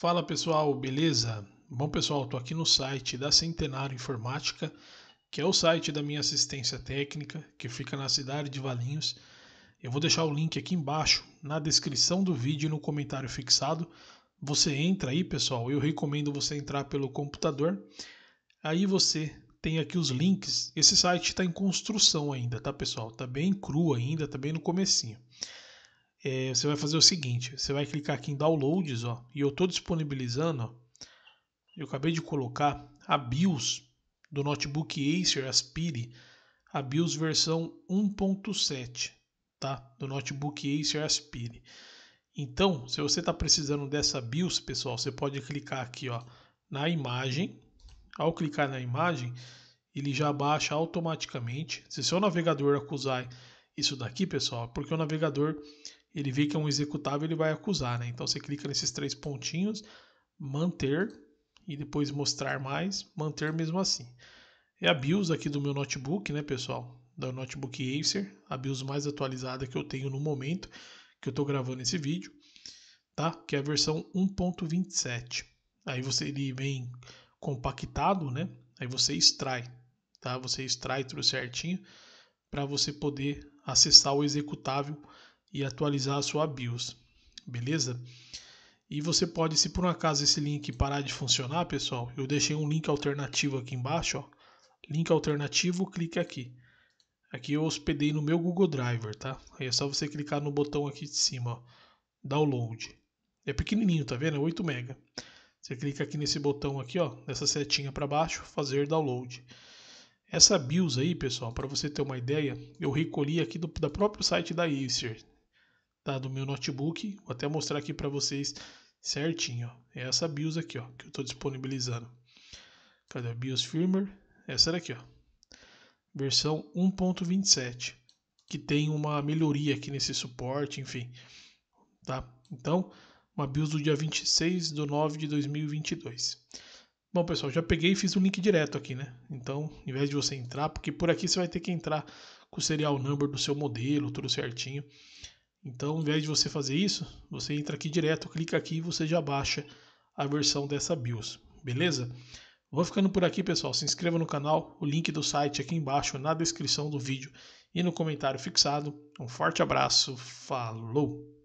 Fala pessoal, beleza? Bom pessoal, estou aqui no site da Centenário Informática, que é o site da minha assistência técnica, que fica na cidade de Valinhos. Eu vou deixar o link aqui embaixo, na descrição do vídeo e no comentário fixado. Você entra aí, pessoal. Eu recomendo você entrar pelo computador. Aí você tem aqui os links. Esse site está em construção ainda, tá, pessoal? Está bem cru ainda, está bem no comecinho é, você vai fazer o seguinte: você vai clicar aqui em Downloads, ó, e eu estou disponibilizando, ó, eu acabei de colocar a BIOS do notebook Acer Aspire, a BIOS versão 1.7, tá? Do notebook Acer Aspire. Então, se você está precisando dessa BIOS, pessoal, você pode clicar aqui, ó, na imagem. Ao clicar na imagem, ele já baixa automaticamente. Se seu navegador acusar isso daqui, pessoal, é porque o navegador ele vê que é um executável, ele vai acusar, né? Então você clica nesses três pontinhos, manter e depois mostrar mais, manter mesmo assim. É a BIOS aqui do meu notebook, né, pessoal? Da notebook Acer, a BIOS mais atualizada que eu tenho no momento que eu estou gravando esse vídeo, tá? Que é a versão 1.27. Aí você ele vem compactado, né? Aí você extrai, tá? Você extrai tudo certinho para você poder acessar o executável e atualizar a sua BIOS, beleza? E você pode, se por um acaso esse link parar de funcionar, pessoal, eu deixei um link alternativo aqui embaixo, ó. Link alternativo, clique aqui. Aqui eu hospedei no meu Google Driver, tá? Aí é só você clicar no botão aqui de cima, ó, download. É pequenininho, tá vendo? É 8 mega. Você clica aqui nesse botão aqui, ó, nessa setinha para baixo, fazer download. Essa BIOS aí, pessoal, para você ter uma ideia, eu recolhi aqui do da próprio site da Acer, tá, do meu notebook. Vou até mostrar aqui para vocês certinho. É essa BIOS aqui ó, que eu estou disponibilizando. Cadê a BIOS firmware? Essa daqui, ó. versão 1.27, que tem uma melhoria aqui nesse suporte, enfim. Tá? Então, uma BIOS do dia 26 de 9 de 2022. Bom, pessoal, já peguei e fiz um link direto aqui, né? Então, em vez de você entrar, porque por aqui você vai ter que entrar com o serial number do seu modelo, tudo certinho. Então, ao invés de você fazer isso, você entra aqui direto, clica aqui e você já baixa a versão dessa BIOS, beleza? Vou ficando por aqui, pessoal. Se inscreva no canal, o link do site é aqui embaixo na descrição do vídeo e no comentário fixado. Um forte abraço, falou!